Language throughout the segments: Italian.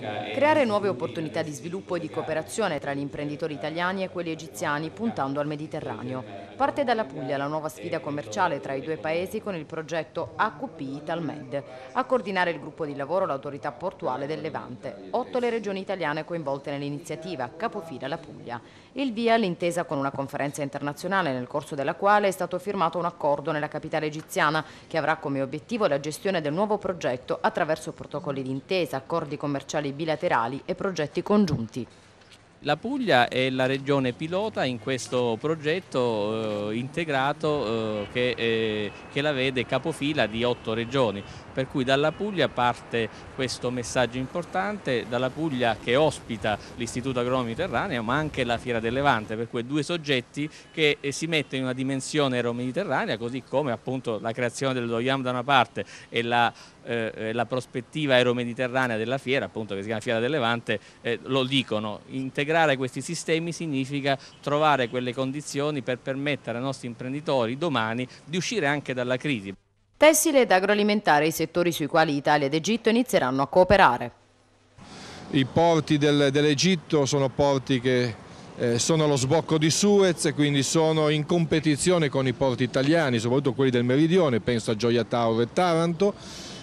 Creare nuove opportunità di sviluppo e di cooperazione tra gli imprenditori italiani e quelli egiziani puntando al Mediterraneo. Parte dalla Puglia la nuova sfida commerciale tra i due paesi con il progetto AQP Italmed. A coordinare il gruppo di lavoro l'autorità portuale del Levante. Otto le regioni italiane coinvolte nell'iniziativa, capofila la Puglia. Il via l'intesa con una conferenza internazionale nel corso della quale è stato firmato un accordo nella capitale egiziana che avrà come obiettivo la gestione del nuovo progetto attraverso protocolli d'intesa, accordi commerciali accordi bilaterali e progetti congiunti. La Puglia è la regione pilota in questo progetto eh, integrato eh, che, eh, che, la vede capofila di otto regioni, per cui dalla Puglia parte questo messaggio importante, dalla Puglia che ospita l'Istituto Agronomico Mediterraneo ma anche la Fiera del Levante, per cui due soggetti che eh, si mettono in una dimensione aeromediterranea, così come appunto la creazione del IAM da una parte e la eh, eh, la prospettiva aeromediterranea della fiera, appunto che si chiama Fiera del Levante, eh, lo dicono. Integrare questi sistemi significa trovare quelle condizioni per permettere ai nostri imprenditori domani di uscire anche dalla crisi. Tessile ed agroalimentare, i settori sui quali Italia ed Egitto inizieranno a cooperare. I porti del, dell'Egitto sono porti che eh, sono lo sbocco di Suez e quindi sono in competizione con i porti italiani, soprattutto quelli del meridione, penso a Gioia Tauro e Taranto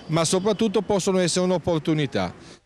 ma soprattutto possono essere un'opportunità.